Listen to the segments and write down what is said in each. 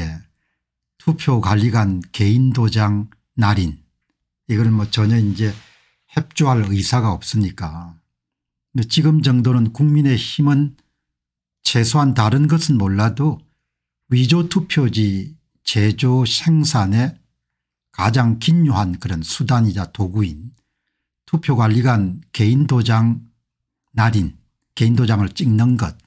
예. 투표관리관 개인도장 날인 이걸 뭐 전혀 이제 협조할 의사가 없으니까 근데 지금 정도는 국민의 힘은 최소한 다른 것은 몰라도 위조투표지 제조 생산에 가장 긴요한 그런 수단이자 도구인 투표관리관 개인도장 날인 개인도장을 찍는 것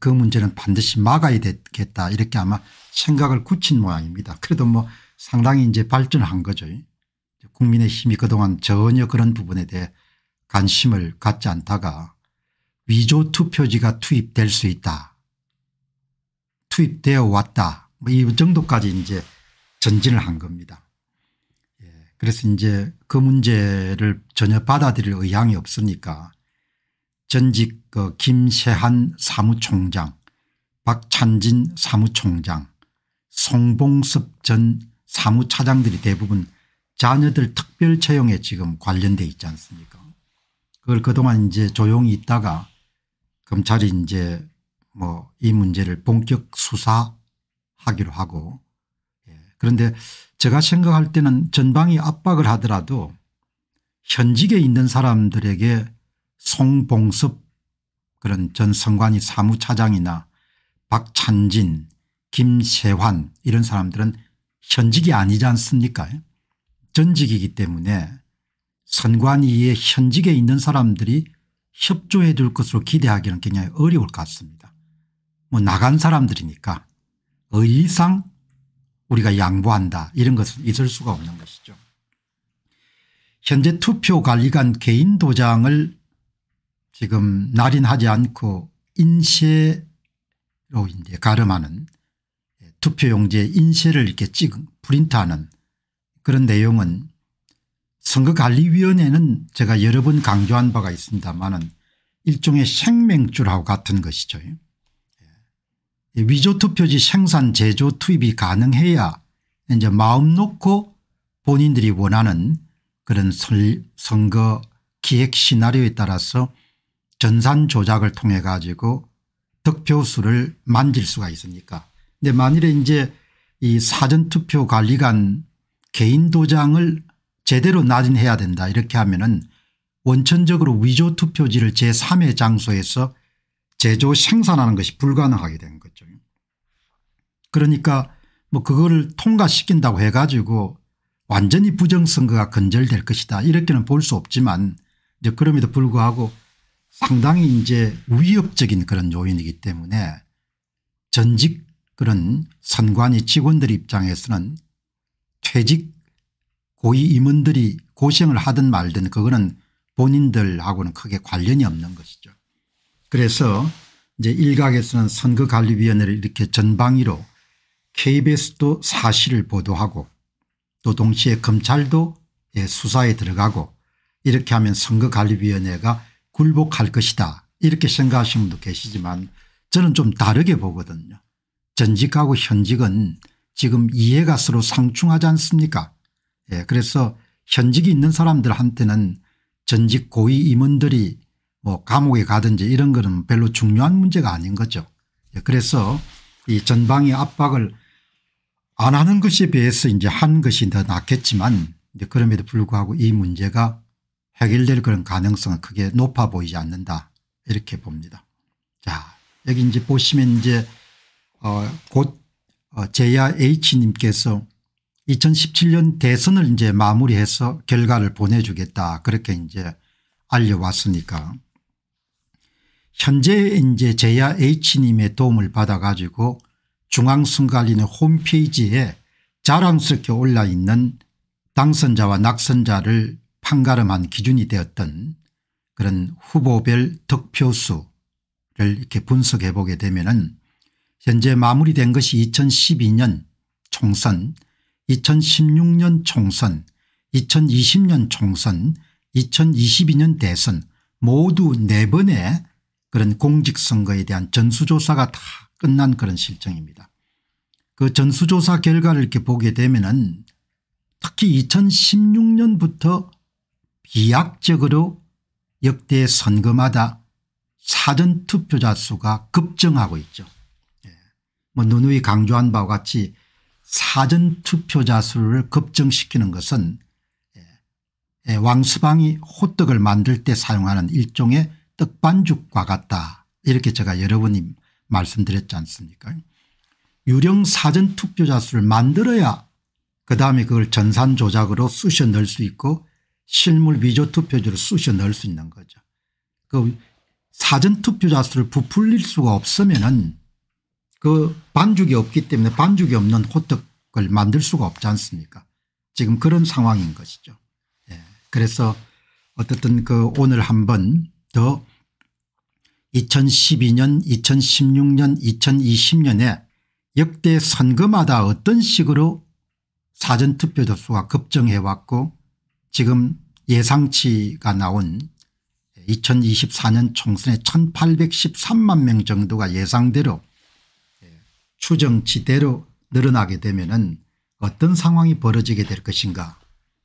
그 문제는 반드시 막아야 되겠다 이렇게 아마 생각을 굳힌 모양입니다. 그래도 뭐 상당히 이제 발전한 거죠. 국민의 힘이 그동안 전혀 그런 부분에 대해 관심을 갖지 않다가 위조 투표지가 투입될 수 있다. 투입되어 왔다. 뭐이 정도까지 이제 전진을 한 겁니다. 예, 그래서 이제 그 문제를 전혀 받아들일 의향이 없으니까 전직 그 김세한 사무총장 박찬진 사무총장 송봉섭 전 사무차장들이 대부분 자녀들 특별 채용에 지금 관련돼 있지 않습니까 그걸 그동안 이제 조용히 있다가 검찰이 이제 뭐 이 문제를 본격 수사하기로 하고 예. 그런데 제가 생각할 때는 전방위 압박을 하더라도 현직에 있는 사람들에게 송봉섭 그런 전 선관위 사무차장이나 박찬진 김세환 이런 사람들은 현직이 아니지 않습니까 전직이기 때문에 선관위의 현직에 있는 사람들이 협조해 줄 것으로 기대하기는 굉장히 어려울 것 같습니다. 뭐 나간 사람들이니까 의상 우리가 양보한다 이런 것은 있을 수가 없는 것이죠. 현재 투표관리관 개인 도장을 지금 날인하지 않고 인쇄로 이제 가름하는 투표용지에 인쇄를 이렇게 찍은 프린트하는 그런 내용은 선거관리위원회는 제가 여러 번 강조한 바가 있습니다만은 일종의 생명줄하고 같은 것이죠. 예. 위조투표지 생산 제조 투입이 가능해야 이제 마음 놓고 본인들이 원하는 그런 선거 기획 시나리오에 따라서 전산 조작을 통해 가지고 득표수를 만질 수가 있습니까 근데 만일에 이제 이 사전투표 관리관 개인 도장을 제대로 낮인해야 된다 이렇게 하면은 원천적으로 위조 투표지를 제3의 장소에서 제조 생산하는 것이 불가능하게 된 거죠. 그러니까 뭐 그거를 통과시킨다고 해 가지고 완전히 부정선거가 근절될 것이다 이렇게는 볼 수 없지만 이제 그럼에도 불구하고 상당히 이제 위협적인 그런 요인이기 때문에 전직 그런 선관위 직원들 입장에서는 퇴직 고위 임원들이 고생을 하든 말든 그거는 본인들하고는 크게 관련이 없는 것이죠. 그래서 이제 일각에서는 선거관리위원회를 이렇게 전방위로 KBS도 사실을 보도하고 또 동시에 검찰도 예, 수사에 들어가고 이렇게 하면 선거관리위원회가 굴복할 것이다 이렇게 생각하시는 분도 계시지만 저는 좀 다르게 보거든요. 전직하고 현직은 지금 이해가 서로 상충하지 않습니까 예, 그래서 현직이 있는 사람들한테는 전직 고위 임원들이 뭐 감옥에 가든지 이런 거는 별로 중요한 문제가 아닌 거죠. 예, 그래서 이 전방의 압박을 안 하는 것에 비해서 이제 한 것이 더 낫겠지만 그럼에도 불구하고 이 문제가 해결될 그런 가능성은 크게 높아 보이지 않는다 이렇게 봅니다. 자 여기 이제 보시면 이제 어, 곧 어, 제 H님께서 2017년 대선을 이제 마무리해서 결과를 보내주겠다 그렇게 이제 알려왔으니까 현재 이제 제야 H님의 도움을 받아가지고 중앙선관위는 홈페이지에 자랑스럽게 올라있는 당선자와 낙선자를 판가름한 기준이 되었던 그런 후보별 득표수를 이렇게 분석해 보게 되면 은 현재 마무리된 것이 2012년 총선 2016년 총선 2020년 총선 2022년 대선 모두 네번의 그런 공직선거에 대한 전수조사가 다 끝난 그런 실정입니다. 그 전수조사 결과를 이렇게 보게 되면 은 특히 2016년부터 이약적으로 역대 선거마다 사전투표자 수가 급증하고 있죠. 예. 뭐 누누이 강조한 바와 같이 사전투표자 수를 급증시키는 것은 예, 예, 왕수방이 호떡을 만들 때 사용하는 일종의 떡반죽과 같다 이렇게 제가 여러 번이 말씀드렸지 않습니까 유령 사전투표자 수를 만들어야 그 다음에 그걸 전산조작으로 쑤셔 넣을 수 있고 실물 위조 투표지를 쑤셔 넣을 수 있는 거죠. 그 사전 투표자 수를 부풀릴 수가 없으면은 그 반죽이 없기 때문에 반죽이 없는 호떡을 만들 수가 없지 않습니까? 지금 그런 상황인 것이죠. 예. 그래서 어떻든 그 오늘 한번 더 2012년 2016년 2020년에 역대 선거마다 어떤 식으로 사전투표자 수가 급증해왔고 지금 예상치가 나온 2024년 총선에 1813만 명 정도가 예상대로 예, 추정치대로 늘어나게 되면 어떤 상황이 벌어지게 될 것인가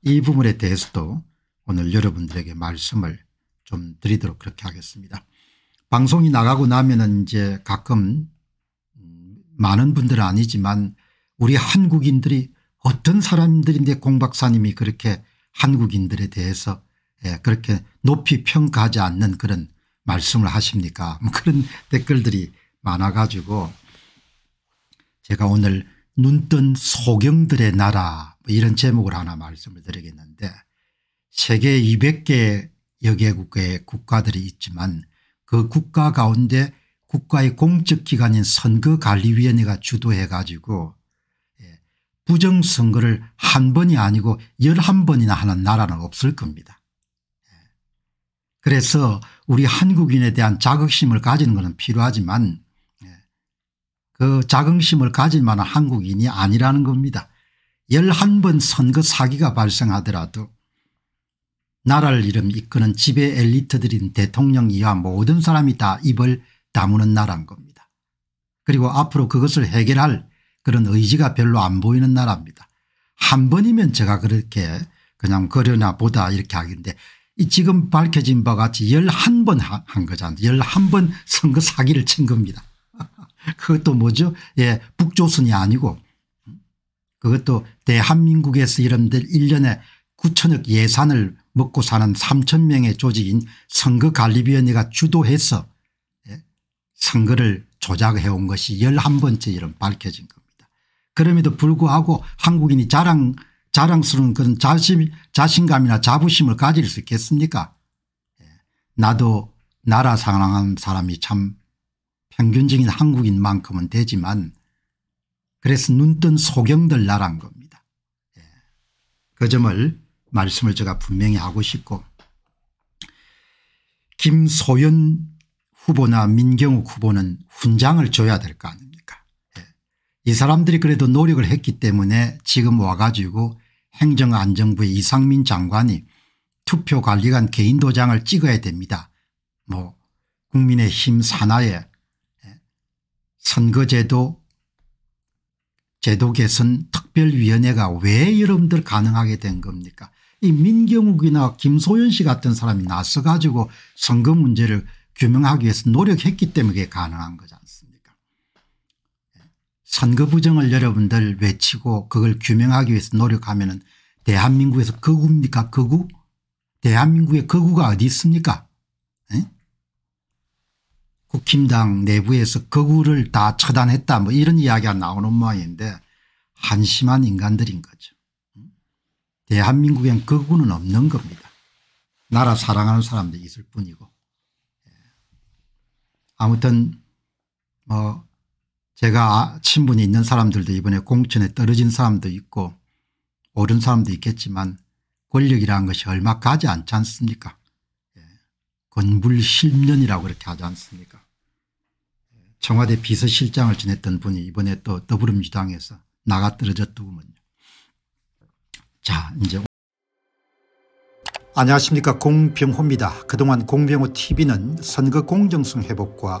이 부분에 대해서도 오늘 여러분들에게 말씀을 좀 드리도록 그렇게 하겠습니다. 방송이 나가고 나면 이제 가끔 음, 많은 분들은 아니지만 우리 한국인들이 어떤 사람들인데 공 박사님이 그렇게 한국인들에 대해서 예, 그렇게 높이 평가하지 않는 그런 말씀을 하십니까 뭐 그런 댓글들이 많아 가지고 제가 오늘 눈뜬 소경들의 나라 뭐 이런 제목을 하나 말씀을 드리겠는데 세계 200개 여개국의 국가들이 있지만 그 국가 가운데 국가의 공적기관인 선거관리위원회가 주도해 가지고 부정선거를 한 번이 아니고 열한 번이나 하는 나라는 없을 겁니다. 예. 그래서 우리 한국인에 대한 자극심을 가지는 것은 필요하지만 예. 그 자긍심을 가질 만한 한국인이 아니라는 겁니다. 열한 번 선거 사기가 발생하더라도 나라를 이름 이끄는 지배 엘리트들인 대통령 이하 모든 사람이 다 입을 다무는 나라인 겁니다. 그리고 앞으로 그것을 해결할 그런 의지가 별로 안 보이는 나라입니다. 한 번이면 제가 그렇게 그냥 그러나 보다 이렇게 하는데 지금 밝혀진 바 같이 11번 한 거잖아요. 11번 선거 사기를 친 겁니다. 그것도 뭐죠? 예, 북조선이 아니고 그것도 대한민국에서 이름들 1년에 9천억 예산을 먹고 사는 3천 명의 조직인 선거관리위원회가 주도해서 예, 선거를 조작해 온 것이 11번째 이름 밝혀진 겁니다. 그럼에도 불구하고 한국인이 자랑 자랑스러운 그런 자신, 자신감이나 자부심을 가질 수 있겠습니까 예. 나도 나라 사랑하는 사람이 참 평균적인 한국인만큼은 되지만 그래서 눈뜬 소경들 나란 겁니다. 예. 그 점을 말씀을 제가 분명히 하고 싶고 김소연 후보나 민경욱 후보는 훈장을 줘야 될거 아니에요. 이 사람들이 그래도 노력을 했기 때문에 지금 와가지고 행정안정부의 이상민 장관이 투표관리관 개인도장을 찍어야 됩니다. 뭐 국민의힘 산하에 예, 선거제도 제도 개선 특별위원회가 왜 여러분들 가능하게 된 겁니까 이 민경욱이나 김소연 씨 같은 사람이 나서 가지고 선거 문제를 규명하기 위해서 노력했기 때문에 가능한 거잖아요. 선거 부정을 여러분들 외치고 그걸 규명하기 위해서 노력하면 은 대한민국에서 거구입니까 거구? 대한민국의 거구가 어디 있습니까? 에? 국힘당 내부에서 거구를 다 처단했다 뭐 이런 이야기가 나오는 모양인데 한심한 인간들인 거죠. 대한민국엔 거구는 없는 겁니다. 나라 사랑하는 사람도 있을 뿐이고 예. 아무튼 뭐 제가 친분이 있는 사람들도 이번에 공천에 떨어진 사람도 있고 오른 사람도 있겠지만 권력이라는 것이 얼마 가지 않지 않습니까 예. 건불실년이라고 그렇게 하지 않습니까 예. 청와대 비서실장을 지냈던 분이 이번에 또 더불어민주당에서 나가 떨어졌더군요. 자 이제 안녕하십니까 공병호입니다. 그동안 공병호 tv는 선거 공정성 회복과